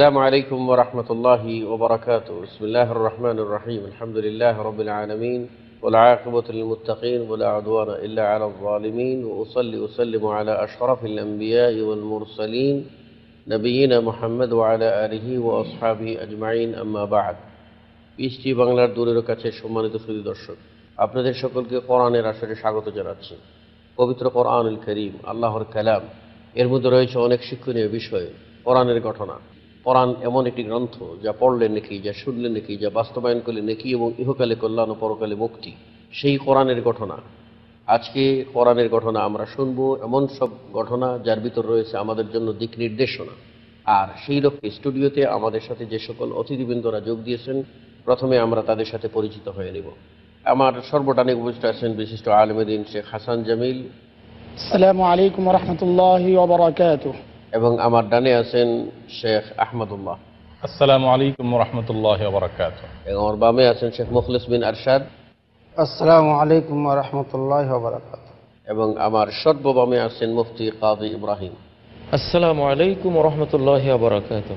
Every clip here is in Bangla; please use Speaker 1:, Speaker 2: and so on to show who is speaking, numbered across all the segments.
Speaker 1: السلام عليكم ورحمة الله وبركاته بسم الله الرحمن الرحيم الحمد لله رب العالمين والعاقبة للمتقين ولا عدوان إلا على الظالمين وأصلي وسلم على أشرف الأنبياء والمرسلين نبينا محمد وعلى آله وأصحابه أجمعين أما بعد পিএসটি বাংলার দূরের কাছে সম্মানিত সুদী দর্শক আপনাদের قرآن কোরআনের আসরে স্বাগত জানাচ্ছি পবিত্র কোরআনুল করিম আল্লাহর কালাম এর মধ্যে রয়েছে অনেক শিক্ষণীয় বিষয় قرآن الكتنا পরাণ এমন একটি গ্রন্থ যা পড়লে নাকি যা শুনলে নাকি যা বাস্তবায়ন করলে নাকি এবং ইহকালে কল্যাণ ও পরকালে মুক্তি সেই কোরআনের ঘটনা আজকে কোরআনের ঘটনা আমরা শুনব এমন সব ঘটনা যার ভিতর রয়েছে আমাদের জন্য দিক নির্দেশনা আর সেই লক্ষ্যে স্টুডিওতে আমাদের সাথে যে সকল অতিথিবৃন্দরা যোগ দিয়েছেন প্রথমে আমরা তাদের সাথে পরিচিত হয়ে নেব আমার সর্বটানিক উপস্থিত আছেন বিশিষ্ট আলমেদিন শেখ হাসান জামিল
Speaker 2: আসসালামু আলাইকুম রহমতুল্লাহ
Speaker 1: এবং আমার ডানে আছেন শেখ আহমদুল্লাহ আসসালামু আলাইকুম রহমতুল্লাহ বরকাত এবং আমার বামে আছেন শেখ মুখলিস বিন আরশাদ
Speaker 3: আসসালামু আলাইকুম রহমতুল্লাহ বরকাত
Speaker 1: এবং আমার সর্ববামে আছেন মুফতি কাজী ইব্রাহিম
Speaker 4: আসসালামু আলাইকুম রহমতুল্লাহ বরকাত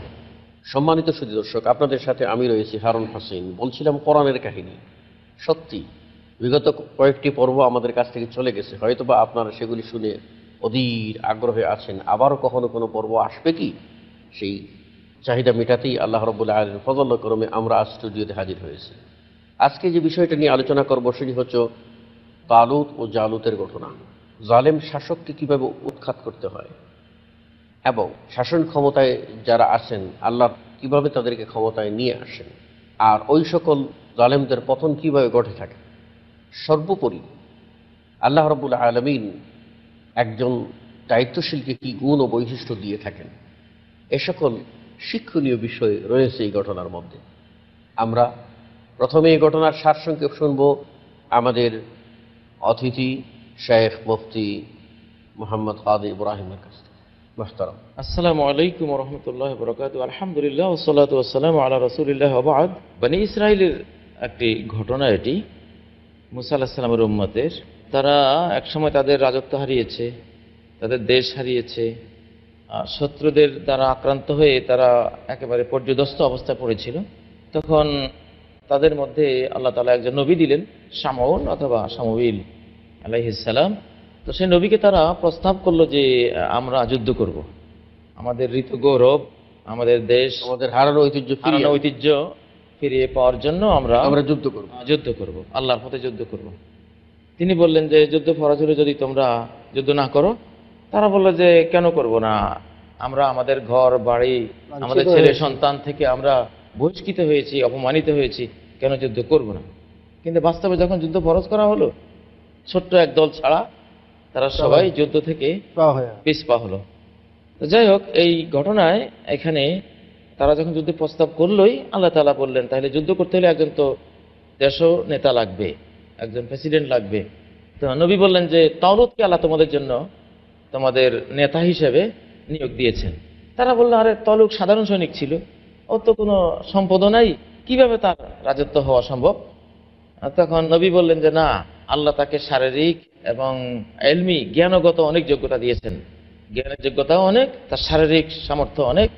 Speaker 1: সম্মানিত সুদী দর্শক আপনাদের সাথে আমি রয়েছি হারুন হাসিন বলছিলাম কোরআনের কাহিনী সত্যি বিগত কয়েকটি পর্ব আমাদের কাছ থেকে চলে গেছে হয়তোবা আপনারা সেগুলি শুনে অধীর আগ্রহে আছেন আবারও কখনো কোনো পর্ব আসবে কি সেই চাহিদা মেটাতেই আল্লাহ রবুল্লা আলীর ফজল আমরা আজ স্টুডিওতে হাজির হয়েছি আজকে যে বিষয়টা নিয়ে আলোচনা করব সেটি হচ্ছে তালুত ও জালুতের ঘটনা জালেম শাসককে কীভাবে উৎখাত করতে হয় এবং শাসন ক্ষমতায় যারা আছেন আল্লাহ কিভাবে তাদেরকে ক্ষমতায় নিয়ে আসেন আর ওই সকল জালেমদের পতন কিভাবে ঘটে থাকে সর্বোপরি আল্লাহ রবুল্লা আলমিন একজন দায়িত্বশীলকে কি গুণ ও বৈশিষ্ট্য দিয়ে থাকেন এ সকল শিক্ষণীয় বিষয় রয়েছে এই ঘটনার মধ্যে আমরা প্রথমে এই ঘটনার সারসংক্ষেপ শুনব আমাদের অতিথি শেখ মুফতি মোহাম্মদ হাদ ইব্রাহিমের কাছ থেকে
Speaker 4: মাহতারাম আসসালামু আলাইকুম রহমতুল্লাহ বরকাত আলহামদুলিল্লাহ ওসলাত ওসালাম আল্লাহ রসুলিল্লাহ আবাদ বানি ইসরায়েলের একটি ঘটনা এটি মুসা আল্লাহ সাল্লামের উম্মতের তারা একসময় তাদের রাজত্ব হারিয়েছে তাদের দেশ হারিয়েছে শত্রুদের দ্বারা আক্রান্ত হয়ে তারা একেবারে পর্যদস্ত অবস্থায় পড়েছিল তখন তাদের মধ্যে আল্লাহ তালা একজন নবী দিলেন সামাউন অথবা সামবিল আলাইহিসাল্লাম তো সেই নবীকে তারা প্রস্তাব করলো যে আমরা যুদ্ধ করব। আমাদের ঋতু গৌরব আমাদের দেশ আমাদের হারানো ঐতিহ্য ঐতিহ্য ফিরিয়ে পাওয়ার জন্য আমরা আমরা যুদ্ধ করব যুদ্ধ করব আল্লাহর পথে যুদ্ধ করবো তিনি বললেন যে যুদ্ধ ফরজ হলে যদি তোমরা যুদ্ধ না করো তারা বললো যে কেন করব না আমরা আমাদের ঘর বাড়ি আমাদের ছেলে সন্তান থেকে আমরা বহিষ্কৃত হয়েছি অপমানিত হয়েছি কেন যুদ্ধ করব না কিন্তু বাস্তবে যখন যুদ্ধ ফরজ করা হলো ছোট্ট এক দল ছাড়া তারা সবাই যুদ্ধ থেকে পিসপা হলো তো যাই হোক এই ঘটনায় এখানে তারা যখন যুদ্ধ প্রস্তাব করলোই আল্লাহ তালা বললেন তাহলে যুদ্ধ করতে হলে একজন তো দেশ নেতা লাগবে একজন প্রেসিডেন্ট লাগবে তো নবী বললেন যে তরুদকে আল্লাহ তোমাদের জন্য তোমাদের নেতা হিসেবে নিয়োগ দিয়েছেন তারা বললো আরে তলুক সাধারণ সৈনিক ছিল ও তো কোনো সম্পদ নাই কিভাবে তার রাজত্ব হওয়া সম্ভব তখন নবী বললেন যে না আল্লাহ তাকে শারীরিক এবং এলমি জ্ঞানগত অনেক যোগ্যতা দিয়েছেন জ্ঞানের যোগ্যতাও অনেক তার শারীরিক সামর্থ্য অনেক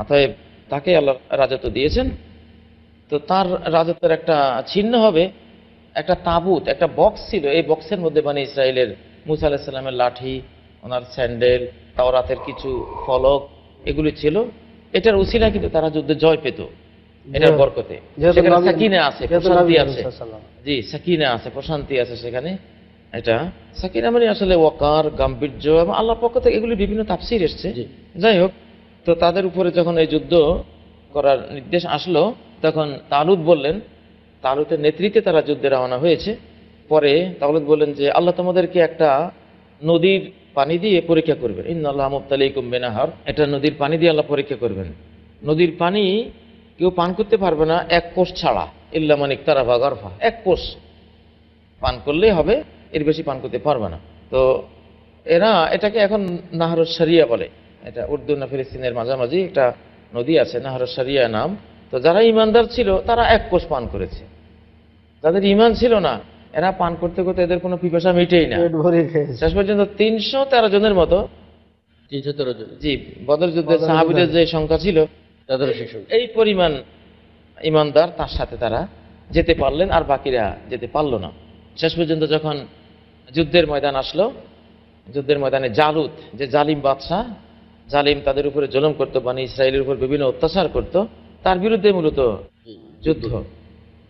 Speaker 4: অতএব তাকে আল্লাহ রাজত্ব দিয়েছেন তো তার রাজত্বের একটা ছিন্ন হবে একটা তাবুত একটা বক্স ছিল এই বক্সের মধ্যে মানে ইসরায়েলের মুসা সাল্লামের লাঠি ওনার স্যান্ডেল তাওরাতের কিছু ফলক এগুলি ছিল এটার উসিলা কিন্তু তারা যুদ্ধে জয় পেত এটার বরকতে সাকিনে আছে প্রশান্তি আছে জি সাকিনে আছে প্রশান্তি আছে সেখানে এটা সাকিনা মানে আসলে ওয়াকার গাম্ভীর্য এবং আল্লাহ পক্ষ থেকে এগুলি বিভিন্ন তাপসির এসছে যাই হোক তো তাদের উপরে যখন এই যুদ্ধ করার নির্দেশ আসলো তখন তারুদ বললেন তালুতের নেতৃত্বে তারা যুদ্ধে রওনা হয়েছে পরে তাহলে বলেন যে আল্লাহ তোমাদেরকে একটা নদীর পানি দিয়ে পরীক্ষা করবেন ইন্নআল্লাহ মুফতালিকুম বেনাহার এটা নদীর পানি দিয়ে আল্লাহ পরীক্ষা করবেন নদীর পানি কেউ পান করতে পারবে না এক কোষ ছাড়া ইল্লা মানিক তারা বা গরফা এক কোষ পান করলেই হবে এর বেশি পান করতে পারবে না তো এরা এটাকে এখন নাহরত সারিয়া বলে এটা উর্দু না ফিলিস্তিনের মাঝামাঝি একটা নদী আছে নাহরত সারিয়া নাম তো যারা ইমানদার ছিল তারা এক কোষ পান করেছে যাদের ইমান ছিল না এরা পান করতে করতে এদের কোনো পিপাসা মিটেই না শেষ পর্যন্ত তিনশো তেরো জনের মতো তিনশো তেরো জন জি বদর যুদ্ধের সাহাবিদের যে সংখ্যা ছিল তাদের এই পরিমাণ ইমানদার তার সাথে তারা যেতে পারলেন আর বাকিরা যেতে পারল না শেষ পর্যন্ত যখন যুদ্ধের ময়দান আসলো যুদ্ধের ময়দানে জালুত যে জালিম বাদশাহ জালিম তাদের উপরে জলম করতো মানে ইসরায়েলের উপর বিভিন্ন অত্যাচার করত তার বিরুদ্ধে মূলত যুদ্ধ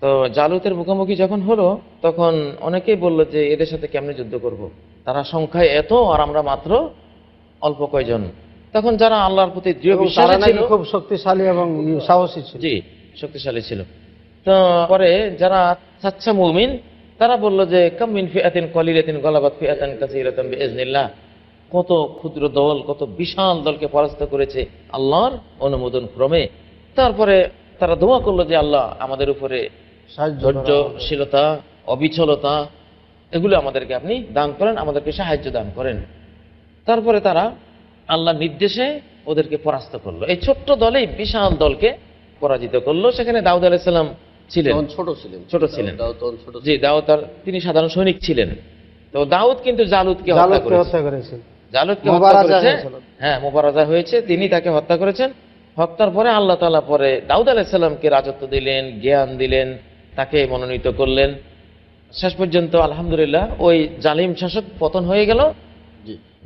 Speaker 4: তো জালুতের মুখোমুখি যখন হলো তখন অনেকেই বলল যে এদের সাথে কেমনে যুদ্ধ করব। তারা সংখ্যায় এত আর আমরা মাত্র অল্প কয়জন তখন যারা আল্লাহর প্রতি খুব শক্তিশালী এবং সাহসী ছিল জি শক্তিশালী ছিল তো পরে যারা সাচ্ছা মুমিন তারা বলল যে কামিন ফি এতিন এতিন কলির গলাবাদ ফি গলাবাত কাসির কাসিরাতান বিইজনিল্লাহ কত ক্ষুদ্র দল কত বিশাল দলকে পরাস্ত করেছে আল্লাহর অনুমোদন ক্রমে তারপরে তারা দোয়া করলো যে আল্লাহ আমাদের উপরে ধৈর্যশীলতা অবিচলতা এগুলো আমাদেরকে আপনি দান করেন আমাদেরকে সাহায্য দান করেন তারপরে তারা আল্লাহ নির্দেশে ওদেরকে পরাস্ত করলো এই ছোট্ট দলেই বিশাল দলকে পরাজিত করলো সেখানে দাউদ আলাইসাল্লাম ছিলেন
Speaker 3: ছোট ছিলেন ছোট ছিলেন
Speaker 4: জি দাউদ তার তিনি সাধারণ সৈনিক ছিলেন তো দাউদ কিন্তু জালুদকে হত্যা করেছে জালুদকে হত্যা করেছে হ্যাঁ মোবারাজা হয়েছে তিনি তাকে হত্যা করেছেন হত্যার পরে আল্লাহ তালা পরে দাউদ আলাহিসাল্লামকে রাজত্ব দিলেন জ্ঞান দিলেন তাকে মনোনীত করলেন শেষ পর্যন্ত আলহামদুলিল্লাহ ওই জালিম শাসক পতন হয়ে গেল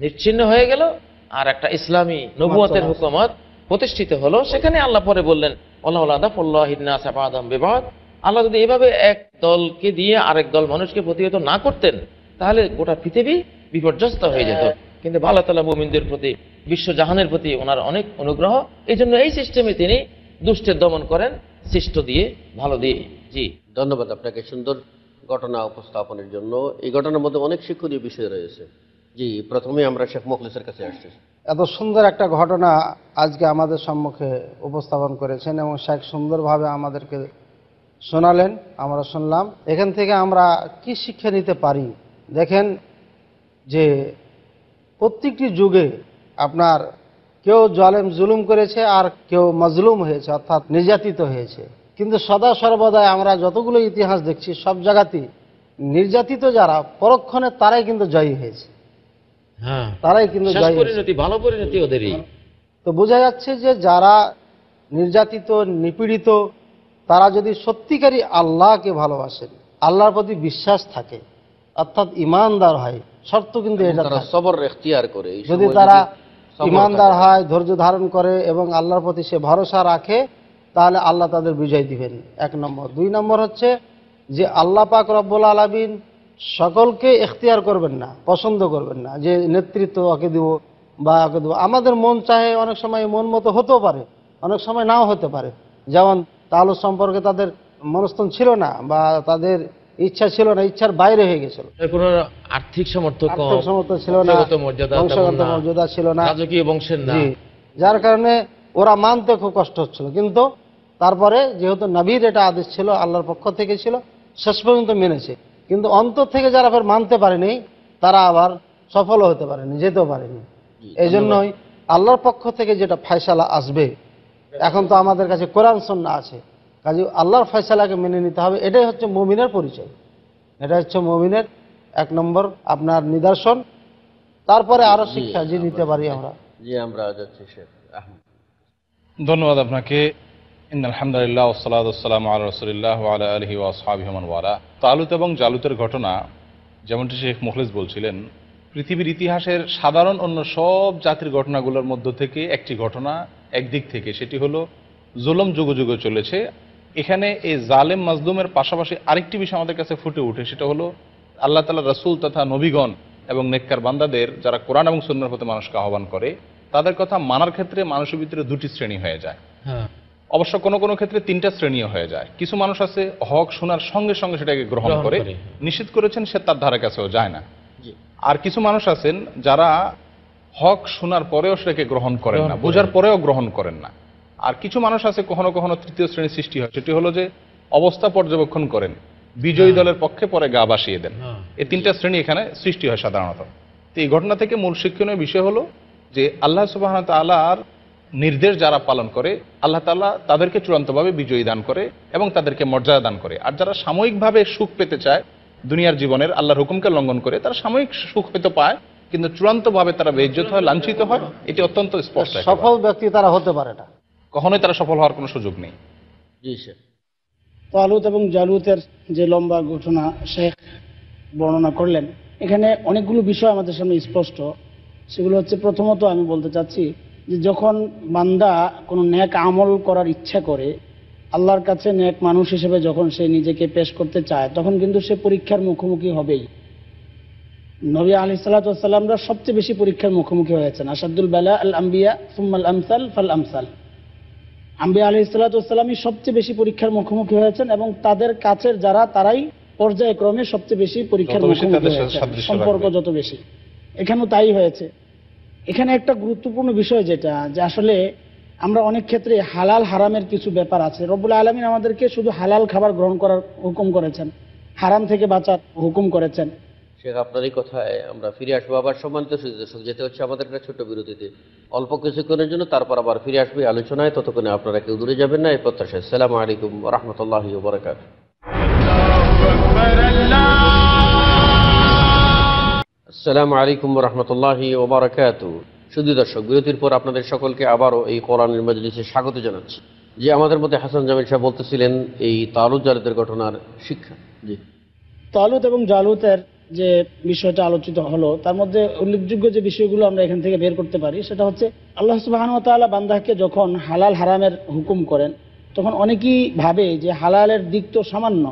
Speaker 4: নিচ্ছিন্ন হয়ে গেল আর একটা ইসলামী নবুয়তের হুকুমত প্রতিষ্ঠিত হলো সেখানে আল্লাহ পরে বললেন আল্লাহ যদি এভাবে এক দলকে দিয়ে আরেক দল মানুষকে প্রতিহত না করতেন তাহলে গোটা পৃথিবী বিপর্যস্ত হয়ে যেত হ্যাঁ। কিন্তু আল্লাহ তালা মোমিনদের প্রতি জাহানের প্রতি ওনার অনেক অনুগ্রহ এই জন্য এই সিস্টেমে তিনি দুষ্টের দমন করেন সৃষ্ট দিয়ে ভালো দিয়ে জি ধন্যবাদ আপনাকে সুন্দর ঘটনা
Speaker 1: উপস্থাপনের জন্য এই ঘটনার মধ্যে অনেক শিক্ষণীয় বিষয় রয়েছে জি প্রথমে আমরা শেখ মুখলিসের কাছে আসছি
Speaker 3: এত সুন্দর একটা ঘটনা আজকে আমাদের সম্মুখে উপস্থাপন করেছেন এবং শেখ সুন্দরভাবে আমাদেরকে শোনালেন আমরা শুনলাম এখান থেকে আমরা কি শিক্ষা নিতে পারি দেখেন যে প্রত্যেকটি যুগে আপনার কেউ জলেম জুলুম করেছে আর কেউ মজলুম হয়েছে অর্থাৎ নির্যাতিত হয়েছে কিন্তু সদা সর্বদাই আমরা যতগুলো ইতিহাস দেখছি সব জায়গাতেই নির্যাতিত যারা পরক্ষণে তারাই কিন্তু জয়ী হয়েছে হ্যাঁ। তারাই কিন্তু তো বোঝা যাচ্ছে যে যারা নির্যাতিত নিপীড়িত তারা যদি সত্যিকারী আল্লাহকে ভালোবাসেন আল্লাহর প্রতি বিশ্বাস থাকে অর্থাৎ ইমানদার হয় শর্ত কিন্তু এটা সবর করে যদি তারা ইমানদার হয় ধৈর্য ধারণ করে এবং আল্লাহর প্রতি সে ভরসা রাখে তাহলে আল্লাহ তাদের বিজয় দিবেন এক নম্বর দুই নম্বর হচ্ছে যে আল্লাহ পাক রব্বুল আলমিন সকলকে এখতিয়ার করবেন না পছন্দ করবেন না যে নেতৃত্ব ওকে দেবো বা ওকে দেবো আমাদের মন চাহে অনেক সময় মন মতো হতেও পারে অনেক সময় নাও হতে পারে যেমন তাহলে সম্পর্কে তাদের মনস্থন ছিল না বা তাদের ইচ্ছা ছিল না ইচ্ছার বাইরে হয়ে গেছিল
Speaker 4: আর্থিক সমর্থক সমর্থন
Speaker 3: ছিল না বংশগত মর্যাদা ছিল না যার কারণে ওরা মানতে খুব কষ্ট হচ্ছিল কিন্তু তারপরে যেহেতু নবীর এটা আদেশ ছিল আল্লাহর পক্ষ থেকে ছিল শেষ পর্যন্ত মেনেছে কিন্তু অন্তর থেকে যারা ফের মানতে পারেনি তারা আবার সফলও হতে পারেনি যেতেও পারেনি এই জন্যই আল্লাহর পক্ষ থেকে যেটা ফয়সালা আসবে এখন তো আমাদের কাছে কোরআন সন্না আছে কাজে আল্লাহর ফয়সালাকে মেনে নিতে হবে এটাই হচ্ছে মমিনের পরিচয় এটা হচ্ছে মমিনের এক নম্বর আপনার নিদর্শন তারপরে আরো শিক্ষা যে নিতে পারি আমরা
Speaker 5: ধন্যবাদ আপনাকে ইন আলহামদুলিল্লাহ সালাদুসাল্লাম রসুলিল্লাহ আলা আলহি ওয়ালা তালুত এবং জালুতের ঘটনা যেমনটি শেখ মুখলিস বলছিলেন পৃথিবীর ইতিহাসের সাধারণ অন্য সব জাতির ঘটনাগুলোর মধ্য থেকে একটি ঘটনা একদিক থেকে সেটি হলো জুলম যুগ যুগে চলেছে এখানে এই জালেম মাজলুমের পাশাপাশি আরেকটি বিষয় আমাদের কাছে ফুটে ওঠে সেটা হলো আল্লাহ তালা রসুল তথা নবীগণ এবং নেককার বান্দাদের যারা কোরআন এবং সুন্নার প্রতি মানুষকে আহ্বান করে তাদের কথা মানার ক্ষেত্রে মানুষের ভিতরে দুটি শ্রেণী হয়ে যায় হ্যাঁ। অবশ্য কোনো কোনো ক্ষেত্রে তিনটা শ্রেণীয় হয়ে যায় কিছু মানুষ আছে হক শোনার সঙ্গে সঙ্গে সেটাকে গ্রহণ করে নিষেধ করেছেন সে তার ধারে কাছেও যায় না আর কিছু মানুষ আছেন যারা হক শোনার পরেও সেটাকে গ্রহণ করেন না বোঝার পরেও গ্রহণ করেন না আর কিছু মানুষ আছে কখনো কখনো তৃতীয় শ্রেণীর সৃষ্টি হয় সেটি হলো যে অবস্থা পর্যবেক্ষণ করেন বিজয়ী হ্যাঁ। দলের পক্ষে পরে গা বাসিয়ে দেন হ্যাঁ। এই তিনটা শ্রেণী এখানে সৃষ্টি হয় সাধারণত তো এই ঘটনা থেকে মূল শিক্ষণীয় বিষয় হলো যে আল্লাহ সুবাহ আলার নির্দেশ যারা পালন করে আল্লাহ তালা তাদেরকে চূড়ান্তভাবে বিজয়ী দান করে এবং তাদেরকে মর্যাদা দান করে আর যারা সাময়িকভাবে সুখ পেতে চায় দুনিয়ার জীবনের আল্লাহর হুকুমকে লঙ্ঘন করে তারা সাময়িক সুখ পেতে পায় কিন্তু চূড়ান্তভাবে তারা বেজ্জত হয় লাঞ্ছিত হয় এটি অত্যন্ত স্পষ্ট সফল ব্যক্তি
Speaker 2: তারা হতে পারে না
Speaker 5: কখনোই তারা সফল হওয়ার কোনো সুযোগ নেই জি
Speaker 2: তালুত এবং জালুতের যে লম্বা ঘটনা শেখ বর্ণনা করলেন এখানে অনেকগুলো বিষয় আমাদের সামনে স্পষ্ট সেগুলো হচ্ছে প্রথমত আমি বলতে চাচ্ছি যে যখন বান্দা কোনো ন্যাক আমল করার ইচ্ছা করে আল্লাহর কাছে ন্যাক মানুষ হিসেবে যখন সে নিজেকে পেশ করতে চায় তখন কিন্তু সে পরীক্ষার মুখোমুখি হবেই নবী আলি সাল্লাতামরা সবচেয়ে বেশি পরীক্ষার মুখোমুখি হয়েছেন আসাদুল বেলা আল আম্বিয়া সুম্মাল আমসাল ফাল আমসাল আম্বিয়া আলি সাল্লাহসাল্লামই সবচেয়ে বেশি পরীক্ষার মুখোমুখি হয়েছেন এবং তাদের কাছের যারা তারাই পর্যায়ক্রমে সবচেয়ে বেশি পরীক্ষার মুখোমুখি সম্পর্ক যত বেশি এখানেও তাই হয়েছে এখানে একটা গুরুত্বপূর্ণ বিষয় যেটা যে আসলে আমরা অনেক ক্ষেত্রে হালাল হারামের কিছু ব্যাপার আছে রব্বুল আলমিন আমাদেরকে শুধু হালাল খাবার গ্রহণ করার হুকুম করেছেন হারাম থেকে বাঁচার হুকুম করেছেন
Speaker 1: শেখ আপনারই কথায় আমরা ফিরে আসবো আবার সম্মানিত সুযোগ যেতে হচ্ছে আমাদের একটা ছোট বিরতিতে অল্প কিছুক্ষণের জন্য তারপর আবার ফিরে আসবে আলোচনায় ততক্ষণে আপনারা কেউ দূরে যাবেন না এই প্রত্যাশা সালাম আলাইকুম রহমতুল্লাহ বরাকাত আসসালামু আলাইকুম রহমতুল্লাহি ওবরাকাত শুধু দর্শক বিরতির পর আপনাদের সকলকে আবারও এই কোরআনের মজলিসে স্বাগত জানাচ্ছি যে আমাদের মধ্যে হাসান জামিল সাহেব বলতেছিলেন এই তালুত জালুতের ঘটনার শিক্ষা জি
Speaker 2: তালুত এবং জালুতের যে বিষয়টা আলোচিত হলো তার মধ্যে উল্লেখযোগ্য যে বিষয়গুলো আমরা এখান থেকে বের করতে পারি সেটা হচ্ছে আল্লাহ সুবাহানুতালা বান্দাকে যখন হালাল হারামের হুকুম করেন তখন অনেকেই ভাবে যে হালালের দিক তো সামান্য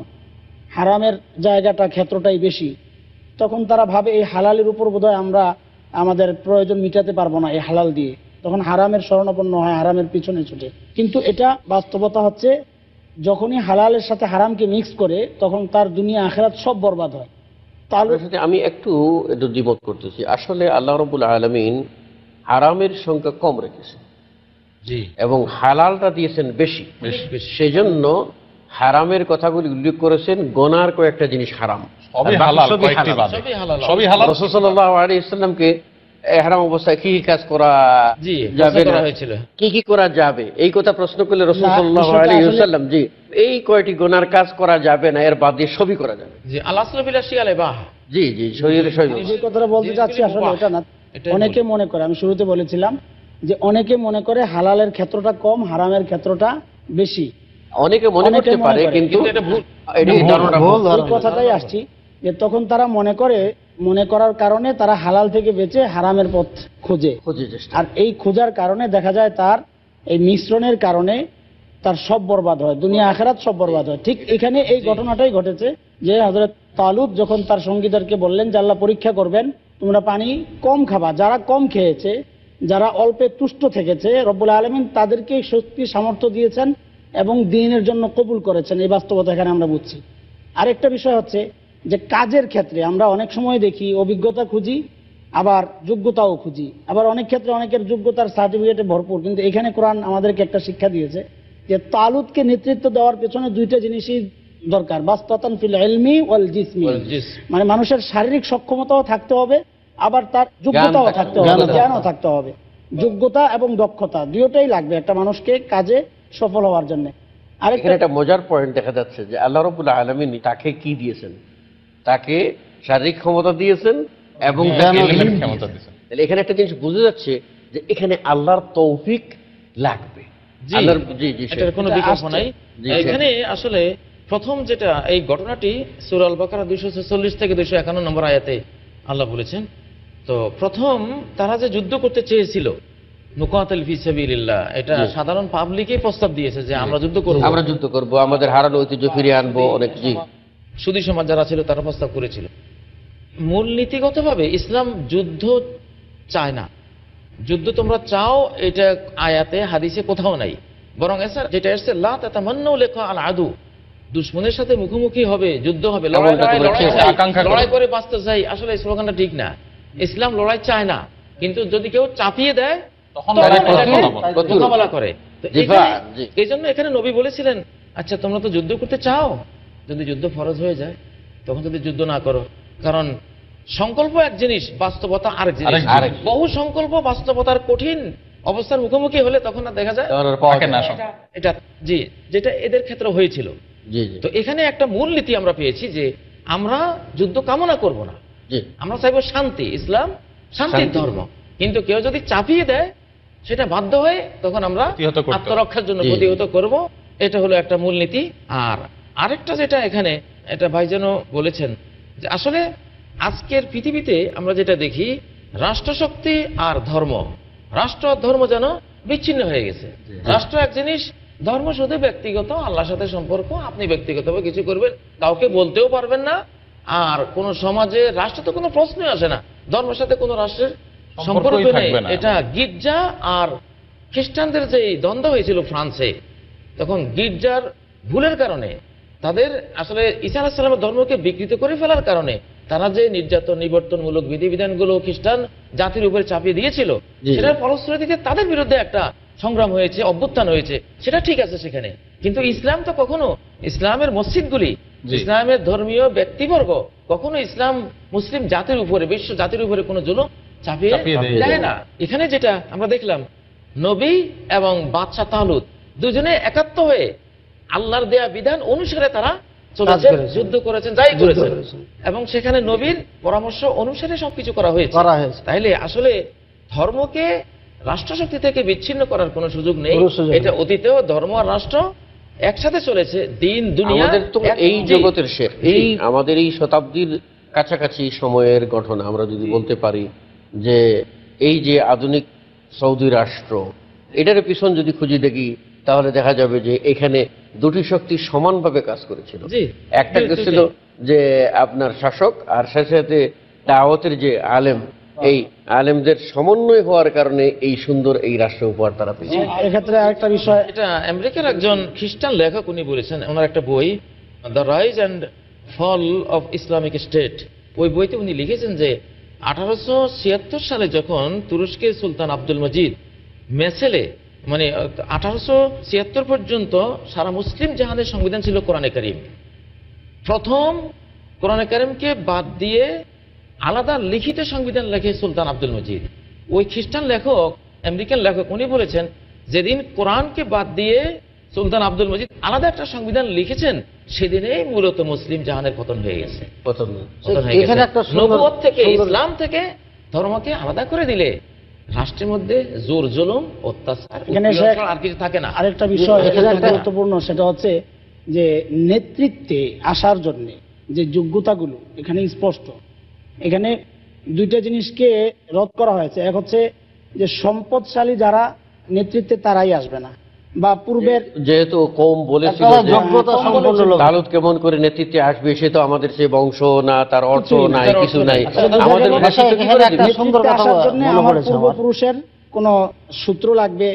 Speaker 2: হারামের জায়গাটা ক্ষেত্রটাই বেশি তখন তারা ভাবে এই হালালের উপর বোধহয় আমরা আমাদের প্রয়োজন মিটাতে পারবো না এই হালাল দিয়ে তখন হারামের স্মরণাপন্ন হয় হারামের পিছনে ছুটে কিন্তু এটা বাস্তবতা হচ্ছে যখনই হালালের সাথে হারামকে মিক্স করে তখন তার দুনিয়া আখেরাত সব বরবাদ হয়
Speaker 1: তাহলে সাথে আমি একটু দ্বিমত করতেছি আসলে আল্লাহ রবুল আলমিন হারামের সংখ্যা কম রেখেছে এবং হালালটা দিয়েছেন বেশি সেজন্য হারামের কথাগুলি উল্লেখ করেছেন গোনার কয়েকটা জিনিস হারাম ইসলামকে এহারাম অবস্থায় কি কি কাজ করা যাবে না কি কি করা যাবে এই কথা প্রশ্ন করলে রসুল্লাহাম জি এই কয়টি গোনার কাজ করা যাবে না এর বাদ দিয়ে সবই করা যাবে জি আল্লাহ জি জি শরীরে
Speaker 2: কথাটা বলতে চাচ্ছি আসলে ওটা না অনেকে মনে করে আমি শুরুতে বলেছিলাম যে অনেকে মনে করে হালালের ক্ষেত্রটা কম হারামের ক্ষেত্রটা বেশি
Speaker 1: অনেকে মনে করতে পারে কিন্তু কথাটাই আসছি
Speaker 2: যে তখন তারা মনে করে মনে করার কারণে তারা হালাল থেকে বেঁচে হারামের পথ খুঁজে আর এই খোঁজার কারণে দেখা যায় তার এই মিশ্রণের কারণে তার সব বরবাদ হয় দুনিয়া আখেরাত সব বরবাদ হয় ঠিক এখানে এই ঘটনাটাই ঘটেছে যে হজরত তালুদ যখন তার সঙ্গীদারকে বললেন যে আল্লাহ পরীক্ষা করবেন তোমরা পানি কম খাবা যারা কম খেয়েছে যারা অল্পে তুষ্ট থেকেছে রব্বুল আলমিন তাদেরকে শক্তি সামর্থ্য দিয়েছেন এবং দিনের জন্য কবুল করেছেন এই বাস্তবতা এখানে আমরা বুঝছি আরেকটা বিষয় হচ্ছে যে কাজের ক্ষেত্রে আমরা অনেক সময় দেখি অভিজ্ঞতা খুঁজি আবার যোগ্যতাও খুঁজি আবার অনেক ক্ষেত্রে অনেকের যোগ্যতার সার্টিফিকেটে ভরপুর কিন্তু এখানে কোরআন আমাদেরকে একটা শিক্ষা দিয়েছে যে তালুদকে নেতৃত্ব দেওয়ার পেছনে দুইটা জিনিসই দরকার বাস্ততান ফিল এলমি ওয়াল জিসমি মানে মানুষের শারীরিক সক্ষমতাও থাকতে হবে আবার তার যোগ্যতাও থাকতে হবে জ্ঞানও থাকতে হবে যোগ্যতা এবং দক্ষতা দুটোই লাগবে একটা মানুষকে কাজে সফল হওয়ার জন্য আরেকটা একটা
Speaker 1: মজার পয়েন্ট দেখা যাচ্ছে যে আল্লাহ আলমিন তাকে কি দিয়েছেন তাকে শারীরিক ক্ষমতা দিয়েছেন এবং হ্যাঁ, তাহলে এখানে একটা জিনিস বুঝে
Speaker 4: যাচ্ছে যে এখানে
Speaker 1: আল্লাহর তৌফিক লাগবে এখানে
Speaker 4: আসলে প্রথম যেটা এই ঘটনাটি সুরাল বাকারা দুইশো ছেচল্লিশ থেকে দুইশো একান্ন নম্বর আয়াতে আল্লাহ বলেছেন তো প্রথম তারা যে যুদ্ধ করতে চেয়েছিল নুকাতিল ফি সাবিলিল্লাহ এটা সাধারণ পাবলিকই প্রস্তাব দিয়েছে যে আমরা যুদ্ধ করব আমরা যুদ্ধ করব আমাদের হারানো ঐতিহ্য ফিরিয়ে অনেক সুদী সমাজ যারা ছিল তারা প্রস্তাব করেছিল মূলনীতিগতভাবে ইসলাম যুদ্ধ চায় না যুদ্ধ তোমরা চাও এটা আয়াতে হাদিসে কোথাও নাই বরং এসার যেটা এসছে লা আল আদু দুশ্মনের সাথে মুখোমুখি হবে যুদ্ধ হবে লড়াই করে বাঁচতে চাই আসলে স্লোগানটা ঠিক না ইসলাম লড়াই চায় না কিন্তু যদি কেউ চাপিয়ে দেয় এই জন্য এখানে নবী বলেছিলেন আচ্ছা তোমরা তো যুদ্ধ করতে চাও যদি যুদ্ধ ফরজ হয়ে যায় তখন যদি যুদ্ধ না করো কারণ সংকল্প এক জিনিস বাস্তবতা আরেক জিনিস বহু সংকল্প বাস্তবতার কঠিন অবস্থার মুখোমুখি হলে তখন আর দেখা যায় এটা জি যেটা এদের ক্ষেত্রে হয়েছিল তো এখানে একটা মূল নীতি আমরা পেয়েছি যে আমরা যুদ্ধ কামনা করব না আমরা চাইব শান্তি ইসলাম শান্তির ধর্ম কিন্তু কেউ যদি চাপিয়ে দেয় সেটা বাধ্য হয়ে তখন আমরা আত্মরক্ষার জন্য প্রতিহত করব এটা হলো একটা মূলনীতি আর আরেকটা যেটা এখানে এটা ভাইজানও বলেছেন যে আসলে আজকের পৃথিবীতে আমরা যেটা দেখি রাষ্ট্রশক্তি আর ধর্ম রাষ্ট্র ধর্ম যেন বিচ্ছিন্ন হয়ে গেছে রাষ্ট্র এক জিনিস ধর্ম শুধু ব্যক্তিগত আল্লাহর সাথে সম্পর্ক আপনি ব্যক্তিগত কিছু করবেন কাউকে বলতেও পারবেন না আর কোন সমাজে রাষ্ট্র তো কোনো প্রশ্নই আসে না ধর্মের সাথে কোনো রাষ্ট্রের সম্পর্ক এটা গির্জা আর খ্রিস্টানদের যে দ্বন্দ্ব হয়েছিল ফ্রান্সে তখন গির্জার ভুলের কারণে তাদের আসলে ইসা আলাহিসাল্লামের ধর্মকে বিকৃত করে ফেলার কারণে তারা যে নির্যাতন নিবর্তনমূলক বিধিবিধানগুলো খ্রিস্টান জাতির উপরে চাপিয়ে দিয়েছিল সেটার ফলশ্রুতিতে তাদের বিরুদ্ধে একটা সংগ্রাম হয়েছে অভ্যুত্থান হয়েছে সেটা ঠিক আছে সেখানে কিন্তু ইসলাম তো কখনো ইসলামের মসজিদগুলি ইসলামের ধর্মীয় ব্যক্তিবর্গ কখনো ইসলাম মুসলিম জাতির উপরে বিশ্ব জাতির উপরে কোনো জুলুম চাপিয়ে না এখানে যেটা আমরা দেখলাম নবী এবং বাদশাহ দুজনে একাত্ম হয়ে আল্লাহর দেয়া বিধান অনুসারে তারা যুদ্ধ করেছেন যাই করেছেন এবং সেখানে নবীর পরামর্শ অনুসারে সবকিছু করা হয়েছে তাইলে আসলে ধর্মকে রাষ্ট্রশক্তি থেকে বিচ্ছিন্ন করার কোনো সুযোগ নেই এটা অতীতেও ধর্ম আর রাষ্ট্র একসাথে চলেছে দিন দুনিয়া তো এই জগতের
Speaker 1: শেষ এই আমাদের এই শতাব্দীর কাছাকাছি সময়ের ঘটনা আমরা যদি বলতে পারি যে এই যে আধুনিক সৌদি রাষ্ট্র এটার পিছন যদি খুঁজে দেখি তাহলে দেখা যাবে যে এখানে দুটি শক্তি সমানভাবে কাজ করেছিল একটা ছিল যে আপনার শাসক আর সাথে সাথে দাওয়াতের যে আলেম হ্যাঁ। এই আলেমদের সমন্বয় হওয়ার কারণে এই সুন্দর এই রাষ্ট্র উপহার তারা পেয়েছে হ্যাঁ,
Speaker 2: এক্ষেত্রে আরেকটা বিষয়
Speaker 4: এটা আমেরিকার একজন খ্রিস্টান লেখক উনি বলেছেন ওনার একটা বই the rise and fall of Islamic State ওই বইতে উনি লিখেছেন যে আঠারোশো সালে যখন তুরস্কের সুলতান আব্দুল মজিদ মেসেলে মানে আঠারোশো পর্যন্ত সারা মুসলিম জাহানের সংবিধান ছিল কোরআনে করিম প্রথম কোরআনে করিমকে বাদ দিয়ে আলাদা লিখিত সংবিধান লেখে সুলতান আব্দুল মজিদ ওই খ্রিস্টান লেখক আমেরিকান লেখক উনি বলেছেন যেদিন কোরআনকে বাদ দিয়ে সুলতান আব্দুল মজিদ আলাদা একটা সংবিধান লিখেছেন সেদিনেই মূলত মুসলিম জাহানের পতন হয়ে গেছে থেকে ইসলাম থেকে ধর্মকে আলাদা করে দিলে রাষ্ট্রের মধ্যে জোর জুলুম অত্যাচার আর কিছু থাকে না আরেকটা বিষয় গুরুত্বপূর্ণ
Speaker 2: সেটা হচ্ছে যে নেতৃত্বে আসার জন্য যে যোগ্যতাগুলো এখানে স্পষ্ট এখানে দুইটা জিনিসকে রদ করা হয়েছে এক হচ্ছে যে সম্পদশালী যারা নেতৃত্বে তারাই আসবে না বা পূর্বের
Speaker 1: যেহেতু কম বলেছিল কেমন করে নেতৃত্বে আসবে সে তো আমাদের সে বংশ না তার
Speaker 2: অর্থ নাই কিছু নাই আচ্ছা, আমাদের সুন্দর কথা সূত্র লাগবে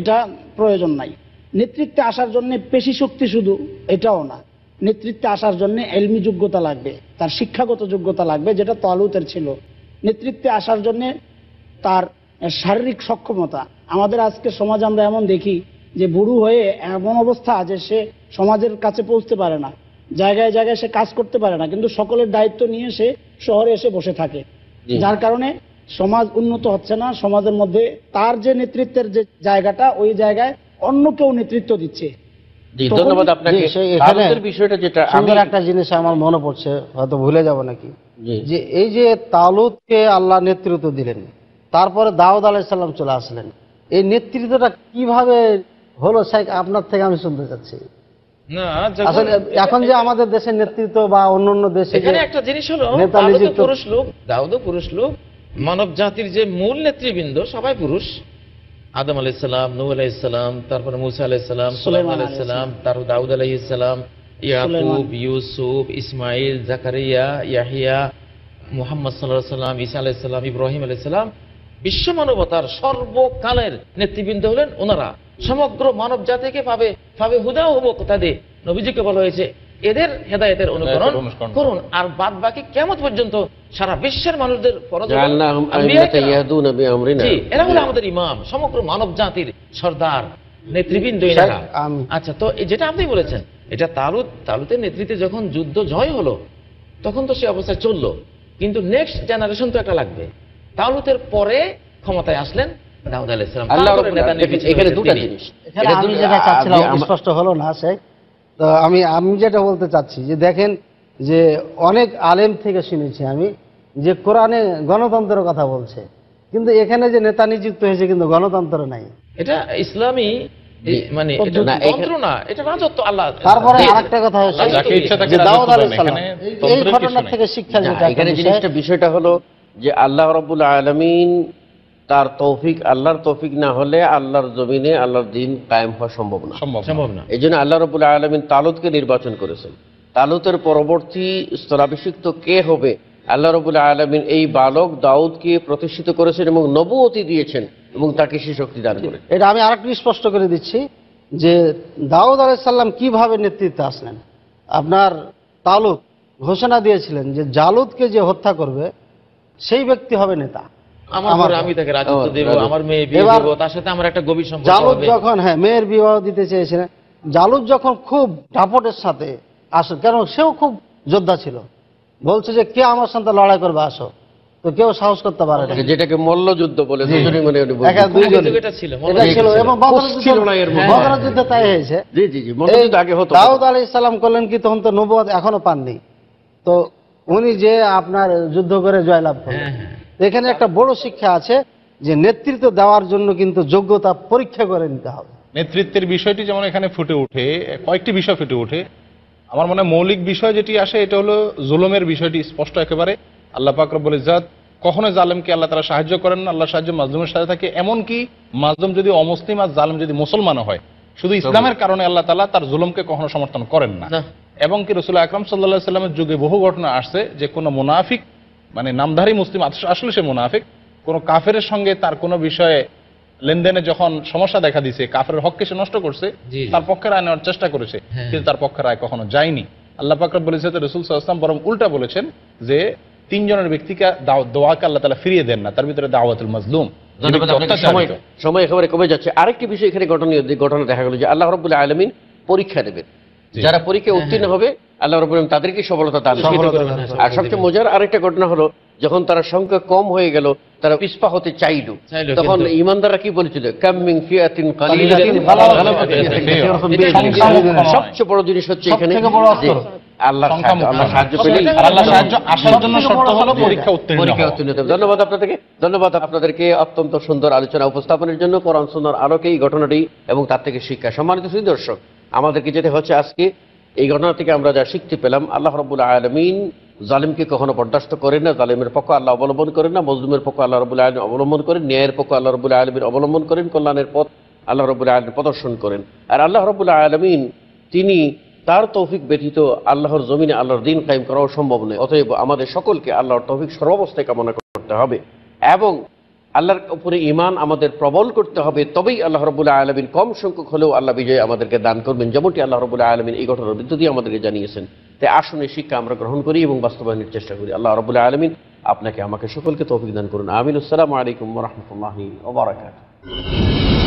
Speaker 2: এটা প্রয়োজন নাই নেতৃত্বে আসার জন্য পেশি শক্তি শুধু এটাও না নেতৃত্বে আসার জন্য এলমি যোগ্যতা লাগবে তার শিক্ষাগত যোগ্যতা লাগবে যেটা তলুতের ছিল নেতৃত্বে আসার জন্য তার শারীরিক সক্ষমতা আমাদের আজকে সমাজ আমরা এমন দেখি যে বুড়ো হয়ে এমন অবস্থা যে সে সমাজের কাছে পৌঁছতে পারে না জায়গায় জায়গায় সে কাজ করতে পারে না কিন্তু সকলের দায়িত্ব নিয়ে সে শহরে এসে বসে থাকে যার কারণে সমাজ উন্নত হচ্ছে না সমাজের মধ্যে তার যে নেতৃত্বের যে জায়গাটা ওই জায়গায় অন্য কেউ নেতৃত্ব দিচ্ছে তারপরে
Speaker 3: দাউদ আলাইসাল্লাম চলে আসলেন এই নেতৃত্বটা কিভাবে হলো শেখ আপনার থেকে আমি শুনতে
Speaker 4: চাচ্ছি এখন যে আমাদের
Speaker 3: দেশের নেতৃত্ব বা অন্য অন্য দেশে একটা জিনিস হলো পুরুষ লোক
Speaker 4: দাউদ পুরুষ লোক মানব জাতির যে মূল নেতৃবৃন্দ সবাই পুরুষ আদম আলাইসালাম নূ আলাইসালাম তারপরে মুসা আলাইসালাম সুলাইম আলাইসালাম তারপর দাউদ আলাইসালাম ইয়াকুব ইউসুফ ইসমাইল জাকারিয়া ইয়াহিয়া মুহাম্মদ সাল্লাহ সাল্লাম ইসা আলাইসাল্লাম ইব্রাহিম আলাইসাল্লাম বিশ্ব মানবতার সর্বকালের নেতৃবৃন্দ হলেন ওনারা সমগ্র মানব জাতিকে পাবে পাবে হুদা কোথা দিয়ে নবীজিকে বলা হয়েছে এদের হেদায়তের অনুকরণ করুন আর বাদ বাকি কেমন পর্যন্ত সারা বিশ্বের মানুষদের এরা হলো আমাদের ইমাম সমগ্র মানব জাতির সর্দার নেতৃবৃন্দ আচ্ছা তো যেটা আপনি বলেছেন এটা তালুত তালুতের নেতৃত্বে যখন যুদ্ধ জয় হলো তখন তো সে অবস্থায় চললো কিন্তু নেক্সট জেনারেশন তো একটা লাগবে তালুতের পরে ক্ষমতায় আসলেন আমি
Speaker 3: আমি যেটা বলতে চাচ্ছি যে দেখেন যে অনেক আলেম থেকে শুনেছি আমি যে কোরআনে গণতন্ত্রের কথা বলছে কিন্তু এখানে যে নেতা নিযুক্ত হয়েছে কিন্তু গণতন্ত্র নাই
Speaker 4: এটা ইসলামী মানে
Speaker 2: এখানে জিনিসটা
Speaker 1: বিষয়টা হলো যে আল্লাহ রবুল আলমিন তার তৌফিক আল্লাহর তৌফিক না হলে আল্লাহর জমিনে আল্লাহর দিন কায়েম হওয়া সম্ভব না সম্ভব না এই জন্য আল্লাহ রবুল আলমিন তালুতকে নির্বাচন করেছেন তালুতের পরবর্তী স্তরাভিষিক্ত কে হবে আল্লাহ রবুল্লাহ আলমিন এই বালক দাউদকে প্রতিষ্ঠিত করেছেন এবং নবতি দিয়েছেন
Speaker 3: এবং তাকে সে শক্তি দান করে এটা আমি আরেকটু স্পষ্ট করে দিচ্ছি যে দাউদ আলাইসাল্লাম কিভাবে নেতৃত্বে আসলেন আপনার তালুক ঘোষণা দিয়েছিলেন যে জালুদকে যে হত্যা করবে সেই ব্যক্তি হবে নেতা জালুদ হ্যাঁ, যখন খুব দাপটের সাথে আসো সেও খুব যোদ্ধা ছিল বলছে যে কে আমার সাথে লড়াই করবে আসো তো কেউ সাহস করতে পারে না
Speaker 1: যেটাকে মল্লযুদ্ধ বলে মানে হ্যাঁ, তাই দাউদ
Speaker 3: আলী ইসলাম করলেন কি তখন তো নবুয়াদ এখনো পাননি তো উনি যে আপনার যুদ্ধ করে জয়লাভ করেন হ্যাঁ, এখানে একটা বড় শিক্ষা আছে যে নেতৃত্ব দেওয়ার জন্য কিন্তু যোগ্যতা পরীক্ষা করে নিতে হবে
Speaker 5: নেতৃত্বের বিষয়টি যেমন এখানে ফুটে উঠে কয়েকটি বিষয় ফুটে উঠে আমার মনে মৌলিক বিষয় যেটি আসে এটা হলো জুলমের বিষয়টি স্পষ্ট একেবারে আল্লাহ পাকরবুল ইজাত কখনো জালেমকে আল্লাহ তারা সাহায্য করেন আল্লাহ সাহায্য মাজলুমের সাথে থাকে এমনকি মাজলুম যদি অমুসলিম আর জালেম যদি মুসলমান হয় শুধু ইসলামের কারণে আল্লাহ তালা তার জুলমকে কখনো সমর্থন করেন না এবং কি রসুল আকরম সাল্লাহ সাল্লামের যুগে বহু ঘটনা আসছে যে কোনো মুনাফিক মানে নামধারী মুসলিম আসলে সে মুনাফিক কোনো কাফের সঙ্গে তার কোনো বিষয়ে লেনদেনে যখন সমস্যা দেখা দিছে কাফের হককে সে নষ্ট করছে তার পক্ষে রায় নেওয়ার চেষ্টা করেছে হ্যাঁ। কিন্তু তার পক্ষে রায় কখনো যায়নি আল্লাহ পাকর বলেছে রসুল সাল্লাম বরং উল্টা বলেছেন যে তিনজনের ব্যক্তিকে দোয়াকে আল্লাহ তালা ফিরিয়ে দেন না তার ভিতরে দাওয়াতুল মজলুম
Speaker 1: সময় একেবারে কমে যাচ্ছে আরেকটি বিষয় এখানে ঘটনীয় ঘটনা দেখা গেল যে আল্লাহ রবুল্লাহ আলমিন পরীক্ষা দেবেন যারা পরীক্ষায় উত্তীর্ণ হ্যাঁ। হ্যাঁ। হবে আল্লাহ রবুল তাদেরকে সফলতা দান আর সবচেয়ে মজার আরেকটা ঘটনা হলো যখন তারা সংখ্যা কম হয়ে গেল তারা পিসপা হতে চাইল তখন ইমানদাররা কি বলেছিল কামিং ফিয়াতিন সবচেয়ে বড় জিনিস হচ্ছে এখানে ধন্যবাদ আপনাদেরকে ধন্যবাদ আপনাদেরকে অত্যন্ত সুন্দর আলোচনা উপস্থাপনের জন্য সুন্দর আলোকে এই ঘটনাটি এবং তার থেকে শিক্ষা সম্মানিত দর্শক আমাদেরকে যেতে হচ্ছে আজকে এই ঘটনা থেকে আমরা যা শিখতে পেলাম আল্লাহ রবুল আলমিন জালিমকে কখনো বরদাস্ত করেন না জালিমের পক্ষ আল্লাহ অবলম্বন করেন না মজলুমের পক্ষ আল্লাহ রবুল আলম অবলম্বন করেন ন্যায়ের পক্ষ আল্লাহ রবুল আলমীর অবলম্বন করেন কল্যাণের পথ আল্লাহ রবুল আলম প্রদর্শন করেন আর আল্লাহ রবুল আলমিন তিনি তার তৌফিক ব্যতীত আল্লাহর জমিনে আল্লাহর দিন কায়েম করাও সম্ভব নয় অতএব আমাদের সকলকে আল্লাহর তৌফিক সর্বাবস্থায় কামনা করতে হবে এবং আল্লাহর উপরে ইমান আমাদের প্রবল করতে হবে তবেই আল্লাহ রবুল্লাহ আলমিন কম সংখ্যক হলেও আল্লাহ বিজয় আমাদেরকে দান করবেন যেমনটি আল্লাহ রবুল্লাহ আলমিন এই ঘটনার মধ্য দিয়ে আমাদেরকে জানিয়েছেন তাই আসনে শিক্ষা আমরা গ্রহণ করি এবং বাস্তবায়নের চেষ্টা করি আল্লাহ রবুল্লাহ আলমিন আপনাকে আমাকে সকলকে তো অভিযান করুন আমিন আসসালামু আলাইকুম রহমতুল্লাহ ওবরাকাত